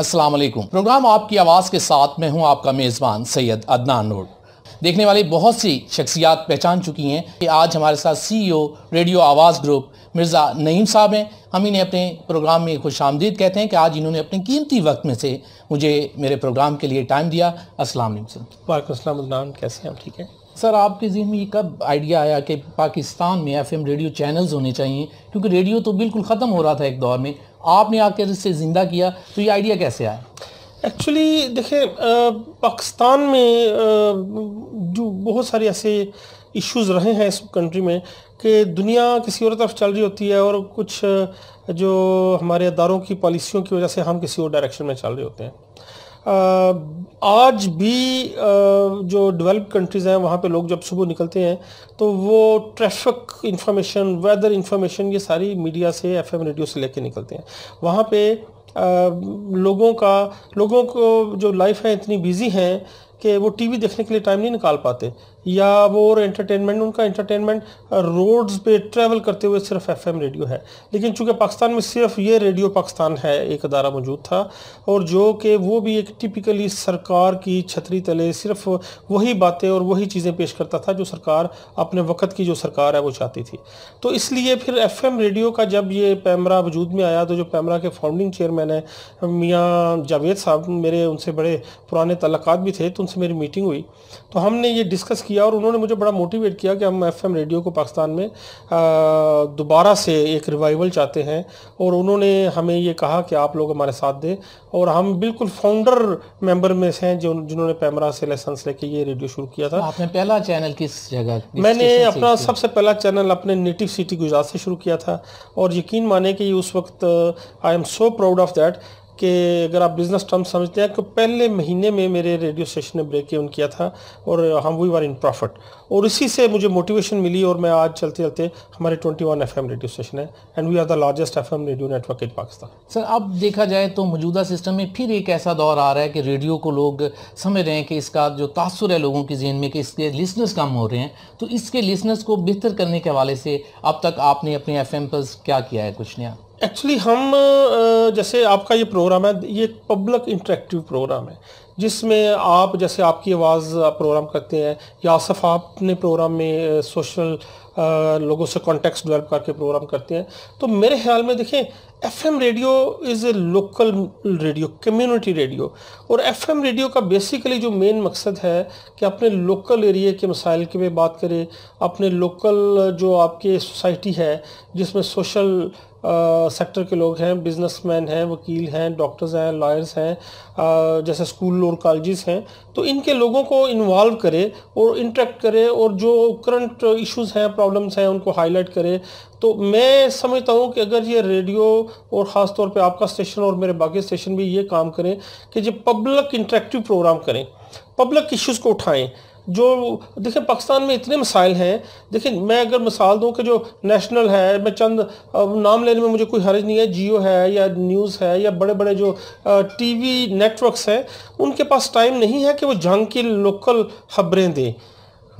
अस्सलाम वालेकुम प्रोग्राम आपकी आवाज़ के साथ मैं हूं आपका मेज़बान सैयद अदनान नूर देखने वाली बहुत सी शख्सियात पहचान चुकी हैं कि आज हमारे साथ CEO radio Awaz group Mirza Naeem साहब हैं हम इन्हें अपने प्रोग्राम में खुश आमदीद कहते हैं कि आज इन्होंने अपने कीमती वक्त में से मुझे मेरे प्रोग्राम के लिए टाइम दिया असलम सर वालेकाम कैसे हैं ठीक है सर आपके जहन में ये कब आइडिया आया कि पाकिस्तान में एफएम रेडियो चैनल्स होने चाहिए क्योंकि रेडियो तो बिल्कुल ख़त्म हो रहा था एक दौर में आपने आकर इसे ज़िंदा किया तो ये आइडिया कैसे आया एक्चुअली देखिए पाकिस्तान में आ, जो बहुत सारे ऐसे इश्यूज़ रहे हैं इस कंट्री में कि दुनिया किसी और तरफ चल रही होती है और कुछ जो हमारे अदारों की पॉलिसियों की वजह से हम किसी और डायरेक्शन में चल रहे होते हैं आज भी जो डेवलप कंट्रीज़ हैं वहाँ पे लोग जब सुबह निकलते हैं तो वो ट्रैफिक इंफॉर्मेशन वेदर इंफॉर्मेशन ये सारी मीडिया से एफएम रेडियो से लेके निकलते हैं वहाँ पे लोगों का लोगों को जो लाइफ है इतनी बिजी हैं कि वो टीवी देखने के लिए टाइम नहीं निकाल पाते या वो एंटरटेनमेंट उनका एंटरटेनमेंट रोड्स पे ट्रैवल करते हुए सिर्फ एफएम रेडियो है लेकिन चूंकि पाकिस्तान में सिर्फ ये रेडियो पाकिस्तान है एक अदारा मौजूद था और जो कि वो भी एक टिपिकली सरकार की छतरी तले सिर्फ वही बातें और वही चीज़ें पेश करता था जो सरकार अपने वक्त की जो सरकार है वो चाहती थी तो इसलिए फिर एफ रेडियो का जब ये पैमरा वजूद में आया तो जो पैमरा के फाउंडिंग चेयरमैन है मियाँ जावेद साहब मेरे उनसे बड़े पुराने तल्लक भी थे तो उनसे मेरी मीटिंग हुई तो हमने ये डिस्कस किया किया और उन्होंने मुझे बड़ा मोटिवेट किया कि हम एफ रेडियो को पाकिस्तान में दोबारा से एक रिवाइवल चाहते हैं और उन्होंने हमें ये कहा कि आप लोग हमारे साथ दें और हम बिल्कुल फाउंडर मेंबर में से हैं जो जिन्होंने पैमरा से लाइसेंस लेके ये रेडियो शुरू किया था आपने पहला चैनल किस जगह मैंने अपना सबसे पहला चैनल अपने नेटिव सिटी गुजरात से शुरू किया था और यकीन माने कि उस वक्त I am so proud of that कि अगर आप बिज़नेस टर्म समझते हैं कि तो पहले महीने में मेरे रेडियो स्टेशन ने ब्रेक इवन किया था और हम वी वर इन प्रॉफिट और इसी से मुझे मोटिवेशन मिली और मैं आज चलते चलते हमारे 21 एम रेडियो स्टेशन है and we are the largest M radio network in Pakistan sir अब देखा जाए तो मौजूदा सिस्टम में फिर एक ऐसा दौर आ रहा है कि रेडियो को लोग समझ रहे हैं कि इसका जो तासर है लोगों के जहन में कि इसके लिसनर्स कम हो रहे हैं तो इसके लिसनर्स को बेहतर करने के हवाले से अब तक आपने अपने एफ पर क्या किया है कुछ नया एक्चुअली हम जैसे आपका ये प्रोग्राम है ये पब्लिक इंटरेक्टिव प्रोग्राम है जिसमें आप जैसे आपकी आवाज़ प्रोग्राम करते हैं या आसफ आपने प्रोग्राम में सोशल लोगों से कॉन्टेक्ट डेवलप करके प्रोग्राम करते हैं तो मेरे ख्याल में देखें FM radio is a local radio community radio और एफएम रेडियो का बेसिकली जो मेन मकसद है कि अपने लोकल एरिए के मसाइल के पे बात करें अपने लोकल जो आपके सोसाइटी है जिसमें सोशल सेक्टर के लोग हैं बिजनेसमैन हैं वकील हैं डॉक्टर्स हैं लॉयर्स हैं जैसे स्कूल और कॉलेजेस हैं तो इनके लोगों को इन्वॉल्व करे और इंटरेक्ट करे और जो करंट इश्यूज हैं प्रॉब्लम्स हैं उनको हाईलाइट करे तो मैं समझता हूँ कि अगर ये रेडियो और ख़ास तौर पर आपका स्टेशन और मेरे बाकी स्टेशन भी ये काम करें कि जो पब्लिक इंटरेक्टिव प्रोग्राम करें पब्लिक इश्यूज़ को उठाएँ जो देखिए पाकिस्तान में इतने मसाइल हैं देखिए मैं अगर मिसाल दूं कि जो नेशनल है मैं चंद नाम लेने में मुझे कोई हर्ज नहीं है जियो है या न्यूज़ है या बड़े बड़े जो टीवी नेटवर्क्स हैं उनके पास टाइम नहीं है कि वो जंग की लोकल खबरें दें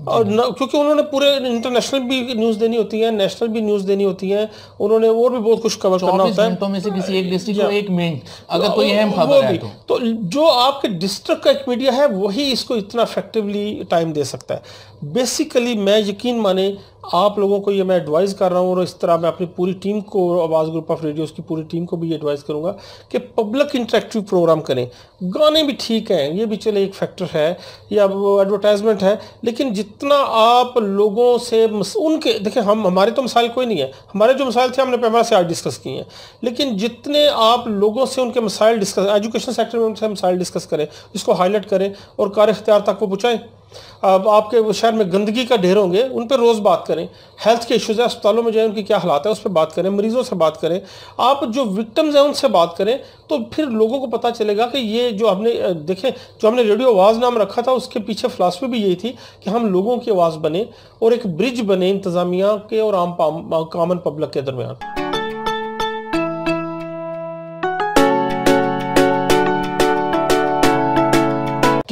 और न, क्योंकि उन्होंने पूरे इंटरनेशनल भी न्यूज़ देनी होती है नेशनल भी न्यूज़ देनी होती है उन्होंने और भी बहुत कुछ कवर तो करना होता है तो में से किसी एक डिस्ट्रिक्ट एक मेन अगर तो कोई अहम खबर है तो।, तो जो आपके डिस्ट्रिक्ट का एक मीडिया है वही इसको इतना इफेक्टिवली टाइम दे सकता है बेसिकली मैं यकीन माने आप लोगों को ये मैं एडवाइस कर रहा हूँ और इस तरह मैं अपनी पूरी टीम को आवाज़ ग्रुप ऑफ रेडियोज़ की पूरी टीम को भी ये एडवाइस करूँगा कि पब्लिक इंटरेक्टिव प्रोग्राम करें गाने भी ठीक हैं ये भी चले एक फैक्टर है या एडवर्टाइजमेंट है लेकिन जितना आप लोगों से उनके देखें हम हमारे तो मसाइल कोई नहीं है हमारे जो मसाइल थे हमने पैमरा से आज डिस्कस किए हैं लेकिन जितने आप लोगों से उनके मसाइल डिस्कस एजुकेशन सेक्टर में उनसे मसाइल डिस्कस करें इसको हाईलाइट करें और अख्तियार तक को पहुँचाएँ अब आपके शहर में गंदगी का ढेर होंगे उन पर रोज़ बात करें हेल्थ के इश्यूज़ हैं अस्पतालों में है उनकी क्या हालात है उस पर बात करें मरीज़ों से बात करें आप जो विक्टम्स हैं उनसे बात करें तो फिर लोगों को पता चलेगा कि ये जो हमने देखें जो हमने रेडियो आवाज़ नाम रखा था उसके पीछे फ़िलासफ़ी भी यही थी कि हम लोगों की आवाज़ बने और एक ब्रिज बने इंतज़ामिया के और आम कामन पब्लिक के दरमियान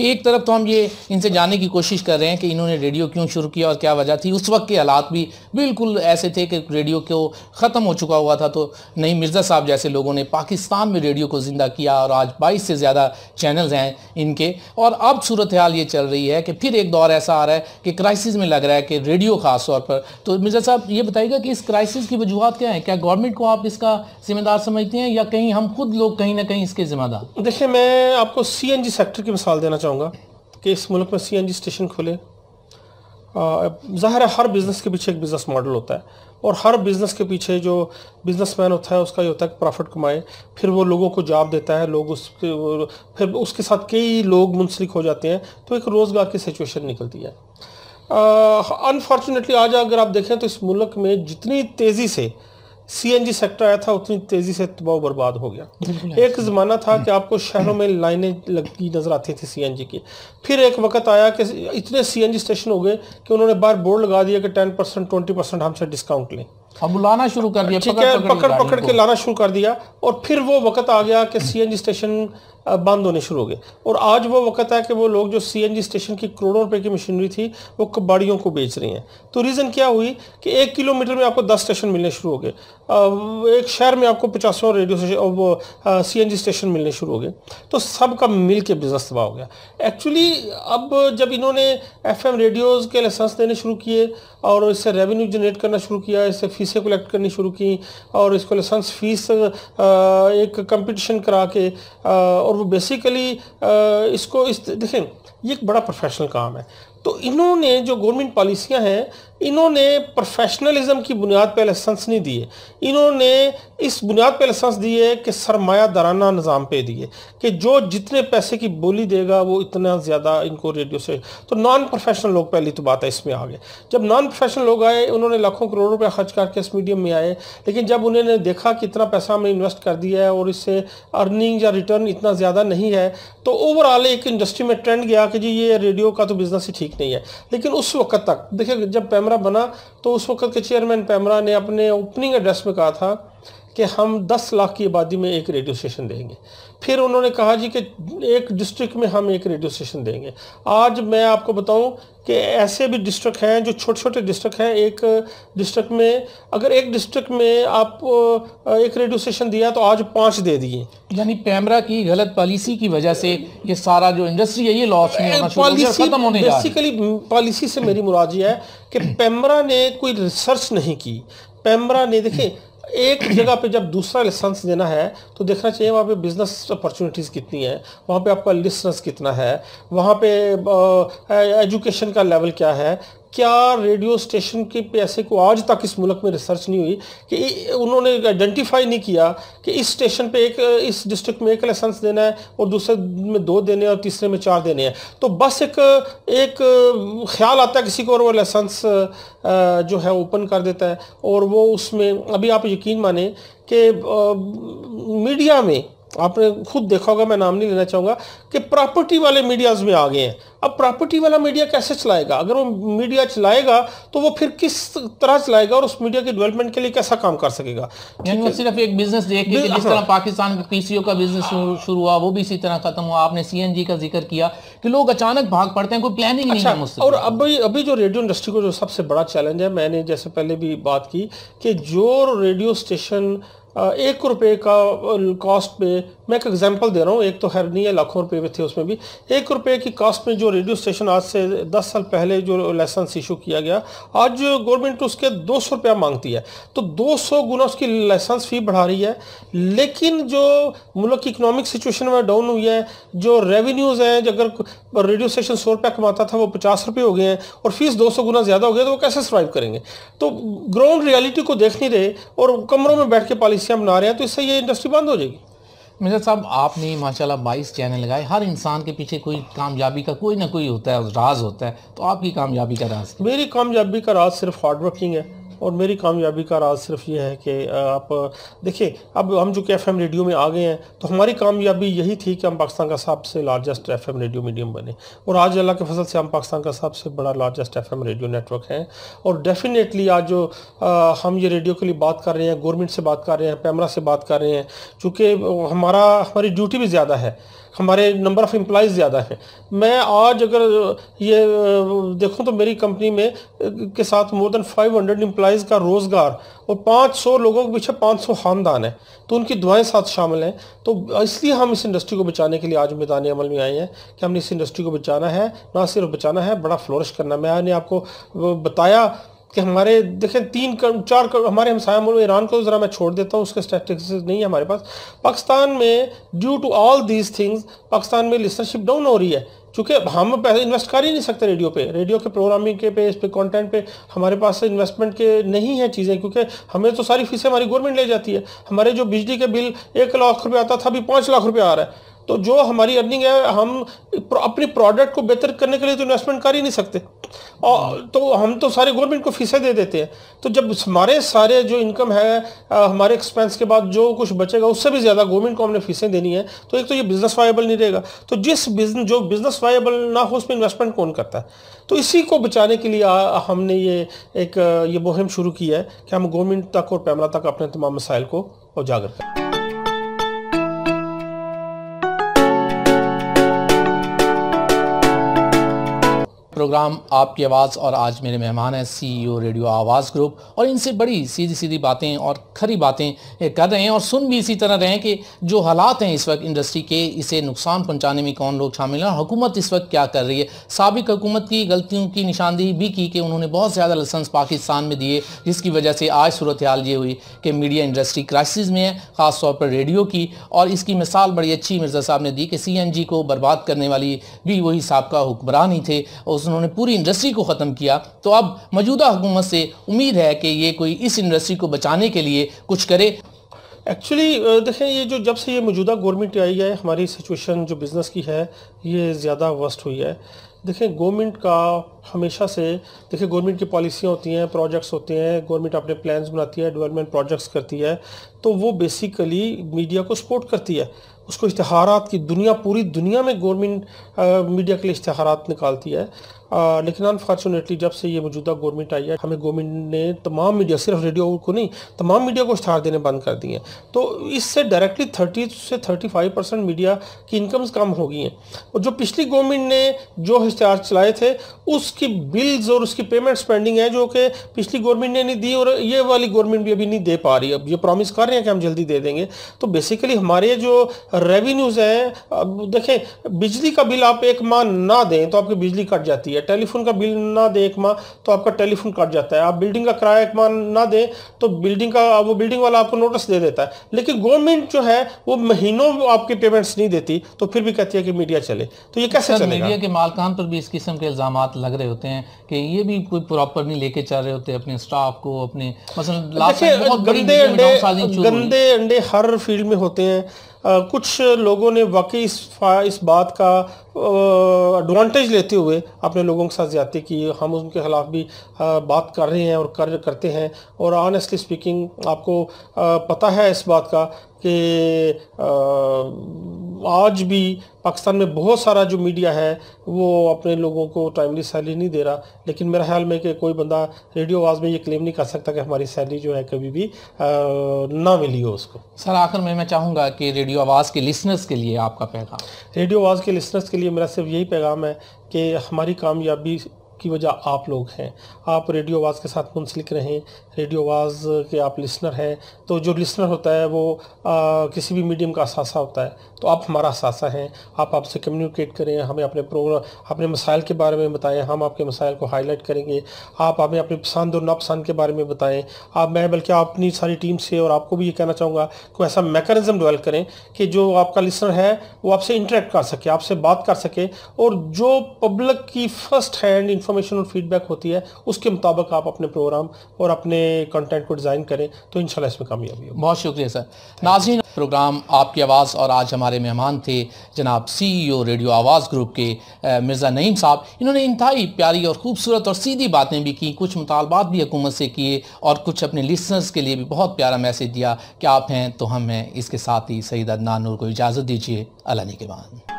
एक तरफ तो हम ये इनसे जानने की कोशिश कर रहे हैं कि इन्होंने रेडियो क्यों शुरू किया और क्या वजह थी उस वक्त के हालात भी बिल्कुल ऐसे थे कि रेडियो को ख़त्म हो चुका हुआ था तो नहीं मिर्ज़ा साहब जैसे लोगों ने पाकिस्तान में रेडियो को ज़िंदा किया और आज बाईस से ज़्यादा चैनल्स हैं इनके और अब सूरत हाल ये चल रही है कि फिर एक दौर ऐसा आ रहा है कि क्राइसिस में लग रहा है कि रेडियो ख़ास तौर पर तो मिर्ज़ा साहब ये बताइएगा कि इस क्राइसिस की वजूहत क्या है क्या गवर्नमेंट को आप इसका जिम्मेदार समझते हैं या कहीं हम खुद लोग कहीं ना कहीं इसके जिम्मेदार देखिए मैं आपको सी सेक्टर की मिसाल देना चाहूँगा चाहूँगा कि इस मुल्क में सी एन जी स्टेशन खुले ज़ाहिर है हर बिज़नेस के पीछे एक बिज़नेस मॉडल होता है और हर बिज़नेस के पीछे जो बिज़नेसमैन होता है उसका ये होता है कि प्रॉफिट कमाए फिर वो लोगों को जॉब देता है लोग उसके फिर उसके साथ कई लोग मुंसलिक हो जाते हैं तो एक रोज़गार की सिचुएशन निकलती है अनफॉर्चुनेटली आज अगर आप देखें तो इस मुल्क में जितनी तेज़ी से सीएनजी सेक्टर आया था उतनी तेजी से तबाव बर्बाद हो गया एक ज़माना था कि आपको शहरों में लाइनें लगती नज़र आती थी सीएनजी की फिर एक वक्त आया कि इतने सीएनजी स्टेशन हो गए कि उन्होंने बाहर बोर्ड लगा दिया कि टेन परसेंट ट्वेंटी परसेंट हमसे डिस्काउंट लें अब लाना शुरू कर दिया ठीक है पकड़ पकड़, पकड़ के लाना शुरू कर दिया और फिर वो वक्त आ गया कि सीएनजी स्टेशन बंद होने शुरू हो गए और आज वो वक्त है कि वो लोग जो सीएनजी स्टेशन की करोड़ों रुपए की मशीनरी थी वो कबाड़ियों को बेच रही हैं तो रीज़न क्या हुई कि एक किलोमीटर में आपको दस स्टेशन मिलने शुरू हो गए एक शहर में आपको पचासों रेडियो स्टेशन सी स्टेशन मिलने शुरू हो गए तो सब का मिल के बिज़नेस तबाह हो गया एक्चुअली अब जब इन्होंने एफ रेडियोज़ के लाइसेंस देने शुरू किए और इससे रेवेन्यू जनरेट करना शुरू किया इससे फीस फ़ीसें कलेक्ट करनी शुरू की और इसको लेसन्स फ़ीस एक कंपटीशन करा के और वो बेसिकली इसको इस देखें ये एक बड़ा प्रोफेशनल काम है तो इन्होंने जो गवर्नमेंट पॉलिसियाँ हैं इन्होंने प्रोफेशनलिज्म की बुनियाद पर लाइसेंस नहीं दिए इन्होंने इस बुनियाद पर लाइसेंस दिए कि सरमाया दाराना निज़ाम पे दिए कि जो जितने पैसे की बोली देगा वो इतना ज़्यादा इनको रेडियो से तो नॉन प्रोफेशनल लोग पहली तो बात है इसमें आ गए जब नॉन प्रोफेशनल लोग आए उन्होंने लाखों करोड़ों रुपये खर्च करके इस मीडियम में आए लेकिन जब उन्होंने देखा कि इतना पैसा हमने इन्वेस्ट कर दिया है और इससे अर्निंग या रिटर्न इतना ज़्यादा नहीं है तो ओवरऑल एक इंडस्ट्री में ट्रेंड गया कि जी ये रेडियो का तो बिज़नेस ही ठीक नहीं है लेकिन उस वक्त तक देखिए जब पैमरा बना तो उस वक्त के चेयरमैन पैमरा ने अपने ओपनिंग एड्रेस में कहा था कि हम 10 लाख की आबादी में एक रेडियो स्टेशन देंगे फिर उन्होंने कहा जी कि एक डिस्ट्रिक्ट में हम एक रेडियो स्टेशन देंगे आज मैं आपको बताऊं कि ऐसे भी डिस्ट्रिक्ट हैं जो छोटे छोटे डिस्ट्रिक्ट हैं एक डिस्ट्रिक्ट में अगर एक डिस्ट्रिक्ट में आप एक रेडियो स्टेशन दिया तो आज पाँच दे दिए यानी पैमरा की गलत पॉलिसी की वजह से ये सारा जो इंडस्ट्री है ये लॉस पॉलिसी बेसिकली पॉलिसी से मेरी मुराद है कि पैमरा ने कोई रिसर्च नहीं की पैमरा ने देखें एक जगह पे जब दूसरा लाइसेंस देना है तो देखना चाहिए वहाँ पे बिजनेस अपॉर्चुनिटीज़ कितनी है वहाँ पे आपका लिसनस कितना है वहाँ पे एजुकेशन का लेवल क्या है क्या रेडियो स्टेशन के पे ऐसे को आज तक इस मुल्क में रिसर्च नहीं हुई कि उन्होंने आइडेंटिफाई नहीं किया कि इस स्टेशन पे एक इस डिस्ट्रिक्ट में एक लाइसेंस देना है और दूसरे में दो देने और तीसरे में चार देने हैं तो बस एक एक ख्याल आता है किसी को और वो लाइसेंस जो है ओपन कर देता है और वो उसमें अभी आप यकीन माने कि मीडिया में आपने खुद देखा होगा मैं नाम नहीं लेना चाहूँगा कि प्रॉपर्टी वाले मीडियाज़ में आ गए हैं अब प्रॉपर्टी वाला मीडिया कैसे चलाएगा अगर वो मीडिया चलाएगा तो वो फिर किस तरह चलाएगा और उस मीडिया की डेवलपमेंट के लिए कैसा काम कर सकेगा वो सिर्फ एक बिजनेस देख के जिस तरह हाँ। पाकिस्तान का पीसीओ का बिजनेस हाँ। शुरू हुआ वो भी इसी तरह खत्म हुआ आपने सीएनजी का जिक्र किया कि लोग अचानक भाग पड़ते हैं कोई प्लानिंग अच्छा, नहीं है और अभी अभी जो रेडियो इंडस्ट्री को जो सबसे बड़ा चैलेंज है मैंने जैसे पहले भी बात की कि जो रेडियो स्टेशन एक रुपये का कॉस्ट पे मैं एक एग्जांपल दे रहा हूँ एक तो खैर नहीं है लाखों रुपए भी थे उसमें भी एक रुपये की कॉस्ट में जो रेडियो स्टेशन आज से दस साल पहले जो लाइसेंस इशू किया गया आज गवर्नमेंट उसके दो सौ रुपया मांगती है तो दो सौ गुना उसकी लाइसेंस फ़ी बढ़ा रही है लेकिन जो मुल्क की इकनॉमिक सिचुएशन में डाउन हुई है जो रेवेन्यूज़ हैं जो अगर रेडियो स्टेशन सौ रुपया कमाता था वो पचास रुपये हो गए हैं और फीस दो सौ गुना ज़्यादा हो गया तो वो कैसे सर्वाइव करेंगे तो ग्राउंड रियलिटी को देख नहीं रहे और कमरों में बैठ के पॉलिसी इससे हम ना रहे हैं तो इससे ये इंडस्ट्री बंद हो जाएगी मिर्जा साहब आपने माशाल्लाह बाईस चैनल लगाए हर इंसान के पीछे कोई कामयाबी का कोई ना कोई होता है राज होता है तो आपकी कामयाबी का राज मेरी कामयाबी का राज सिर्फ हार्ड वर्किंग है और मेरी कामयाबी का राज सिर्फ ये है कि आप देखिए अब हम जो कि एफ रेडियो में आ गए हैं तो हमारी कामयाबी यही थी कि हम पाकिस्तान का सबसे लार्जेस्ट एफ रेडियो मीडियम बने और आज अल्लाह के फसल से हम पाकिस्तान का सबसे बड़ा लार्जेस्ट एफ रेडियो नेटवर्क हैं और डेफिनेटली आज जो आ, हम ये रेडियो के लिए बात कर रहे हैं गवर्नमेंट से बात कर रहे हैं पैमरा से बात कर रहे हैं चूँकि हमारा हमारी ड्यूटी भी ज़्यादा है हमारे नंबर ऑफ़ एम्प्लॉज़ ज़्यादा हैं मैं आज अगर ये देखूँ तो मेरी कंपनी में के साथ मोर देन 500 हंड्रेड एम्प्लॉज़ का रोज़गार और 500 लोगों के पीछे 500 खानदान है तो उनकी दुआएं साथ शामिल हैं तो इसलिए हम इस इंडस्ट्री को बचाने के लिए आज मैदानी अमल में आए हैं कि हमने इस इंडस्ट्री को बचाना है ना सिर्फ बचाना है बड़ा फ्लोरिश करना मैंने आपको बताया कि हमारे देखें तीन करोड़ चार करोड़ हमारे हमसाय मुल्क ईरान को ज़रा मैं छोड़ देता हूँ उसके स्टैटिक्स नहीं है हमारे पास पाकिस्तान में due to all these things Pakistan में लिसनरशिप डाउन हो रही है क्योंकि हम पैसे इन्वेस्ट कर ही नहीं सकते रेडियो पे रेडियो के प्रोग्रामिंग के पे इस पे कंटेंट पे हमारे पास इन्वेस्टमेंट के नहीं है चीज़ें क्योंकि हमें तो सारी फीसें हमारी गवर्नमेंट ले जाती है हमारे जो बिजली के बिल एक लाख रुपये आता था अभी पाँच लाख रुपये आ रहा है तो जो हमारी अर्निंग है हम अपनी प्रोडक्ट को बेहतर करने के लिए तो इन्वेस्टमेंट कर ही नहीं सकते और तो हम तो सारे गवर्नमेंट को फीसें दे देते हैं तो जब हमारे सारे जो इनकम है हमारे एक्सपेंस के बाद जो कुछ बचेगा उससे भी ज़्यादा गवर्नमेंट को हमने फीसें देनी है तो एक तो ये बिज़नेस वायबल नहीं रहेगा तो जिस बिजनेस जो बिज़नेस वायबल ना हो उसमें इन्वेस्टमेंट कौन करता है तो इसी को बचाने के लिए हमने ये एक ये मुहिम शुरू की है कि हम गवर्नमेंट तक और पैमला तक अपने तमाम मसाइल को उजागर करें प्रोग्राम आपकी आवाज़ और आज मेरे मेहमान हैं सीईओ रेडियो आवाज़ ग्रुप और इनसे बड़ी सीधी सीधी बातें और खरी बातें कर रहे हैं और सुन भी इसी तरह रहे हैं कि जो हालात हैं इस वक्त इंडस्ट्री के इसे नुकसान पहुंचाने में कौन लोग शामिल हैं और हुकूमत इस वक्त क्या कर रही है सबक हुकूमत की गलतियों की निशानदेही भी की कि उन्होंने बहुत ज़्यादा लसेंस पाकिस्तान में दिए जिसकी वजह से आज सूरत हाल ये हुई कि मीडिया इंडस्ट्री क्राइसिस में है ख़ासतौर पर रेडियो की और इसकी मिसाल बड़ी अच्छी मिर्ज़ा साहब ने दी कि सी को बर्बाद करने वाली भी वही सबका हुक्मरान ही थे उस उन्होंने पूरी इंडस्ट्री को ख़त्म किया तो अब मौजूदा हुकूमत से उम्मीद है कि ये कोई इस इंडस्ट्री को बचाने के लिए कुछ करे एक्चुअली देखें ये जो जब से ये मौजूदा गवर्नमेंट आई है हमारी सिचुएशन जो बिज़नेस की है ये ज़्यादा वर्स्ट हुई है देखें गवर्नमेंट का हमेशा से देखें गवर्नमेंट की पॉलिसियाँ होती हैं प्रोजेक्ट्स होते हैं गवर्नमेंट अपने प्लान्स बनाती है डेवलपमेंट प्रोजेक्ट्स करती है तो वो बेसिकली मीडिया को सपोर्ट करती है उसको इश्तहारात की दुनिया पूरी दुनिया में गवर्नमेंट मीडिया के लिए इश्तहारात निकालती है लेकिन अनफॉर्चुनेटली जब से ये मौजूदा गवर्नमेंट आई है हमें गवर्नमेंट ने तमाम मीडिया सिर्फ रेडियो को नहीं तमाम मीडिया को इश्तहार देने बंद कर दिए हैं तो इससे डायरेक्टली थर्टी से थर्टी फाइव परसेंट मीडिया की इनकम्स कम हो गई हैं और जो पिछली गवर्नमेंट ने जो इश्तहार चलाए थे उसकी बिल्स और उसकी पेमेंट स्पेंडिंग है जो कि पिछली गवर्नमेंट ने नहीं दी और ये वाली गवर्नमेंट भी अभी नहीं दे पा रही अब ये प्रॉमिस कर रहे हैं कि हम जल्दी दे देंगे तो बेसिकली हमारे जो रेवेन्यूज़ हैं अब देखें बिजली का बिल आप एक माह ना दें तो आपकी बिजली कट जाती है है टेलीफोन का बिल ना दे एक माह तो आपका टेलीफोन कट जाता है आप बिल्डिंग का किराया एक माह ना दें तो बिल्डिंग का वो बिल्डिंग वाला आपको नोटिस दे देता है लेकिन गवर्नमेंट जो है वो महीनों आपके पेमेंट्स नहीं देती तो फिर भी कहती है कि मीडिया चले तो ये कैसे चलेगा? मीडिया के मालकान पर भी इस किस्म के इल्ज़ाम लग रहे होते हैं कि ये भी कोई प्रॉपर नहीं लेके चल रहे होते अपने स्टाफ को अपने मसलन गंदे अंडे गंदे अंडे हर फील्ड में होते हैं कुछ लोगों ने वाकई इस इस बात का एडवांटेज लेते हुए अपने लोगों के साथ ज़्यादा की हम उनके ख़िलाफ़ भी आ, बात कर रहे हैं और कर करते हैं और ऑनेस्टली स्पीकिंग आपको आ, पता है इस बात का कि आज भी पाकिस्तान में बहुत सारा जो मीडिया है वो अपने लोगों को टाइमली सैलरी नहीं दे रहा लेकिन मेरा ख्याल में कि कोई बंदा रेडियो आवाज़ में ये क्लेम नहीं कर सकता कि हमारी सैलरी जो है कभी भी आ, ना मिली हो उसको सर आखिर में मैं चाहूँगा कि रेडियो आवाज़ के लिसनर्स के लिए आपका पैगाम रेडियो आवाज़ के लिसनर्स के लिए मेरा सिर्फ यही पैगाम है कि हमारी कामयाबी की वजह आप लोग हैं आप रेडियो आवाज़ के साथ मुंसलिक रहें रेडियो आवाज़ के आप लिसनर हैं तो जो लिसनर होता है वो आ, किसी भी मीडियम का असासा होता है तो आप हमारा असासा हैं आप आपसे कम्युनिकेट करें हमें अपने प्रोग्राम अपने मसाइल के बारे में बताएं हम आपके मसाइल को हाईलाइट करेंगे आप हमें अपने पसंद और नापसंद के बारे में बताएँ आप मैं बल्कि आप अपनी सारी टीम से और आपको भी ये कहना चाहूँगा को ऐसा मेकनिज़म डेवलप करें कि जो आपका लिसनर है वो आपसे इंटरेक्ट कर सके आपसे बात कर सके और जो पब्लिक की फर्स्ट हैंड इन्फॉर्मेशन और फीडबैक होती है उसके मुताबिक आप अपने प्रोग्राम और अपने कंटेंट को डिज़ाइन करें तो इन इसमें कामयाबी हो बहुत शुक्रिया सर नाजीन प्रोग्राम आपकी आवाज़ और आज हमारे मेहमान थे जनाब सीईओ रेडियो आवाज़ ग्रुप के मिर्ज़ा नईम साहब इन्होंने इंतहाई प्यारी और खूबसूरत और सीधी बातें भी की कुछ मुतालबात भी हुकूमत से किए और कुछ अपने लिसनर्स के लिए भी बहुत प्यारा मैसेज दिया कि आप हैं तो हम हैं इसके साथ ही सईद अदनान नूर को इजाज़त दीजिए अल्लाह के बाद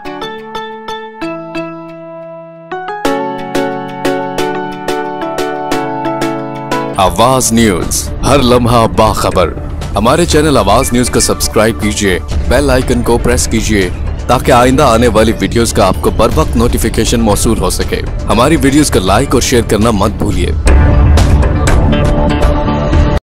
आवाज न्यूज हर लम्हा बाखबर हमारे चैनल आवाज न्यूज को सब्सक्राइब कीजिए बेल आइकन को प्रेस कीजिए ताकि आइंदा आने वाली वीडियोस का आपको बर वक्त नोटिफिकेशन मौसू हो सके हमारी वीडियोस को लाइक और शेयर करना मत भूलिए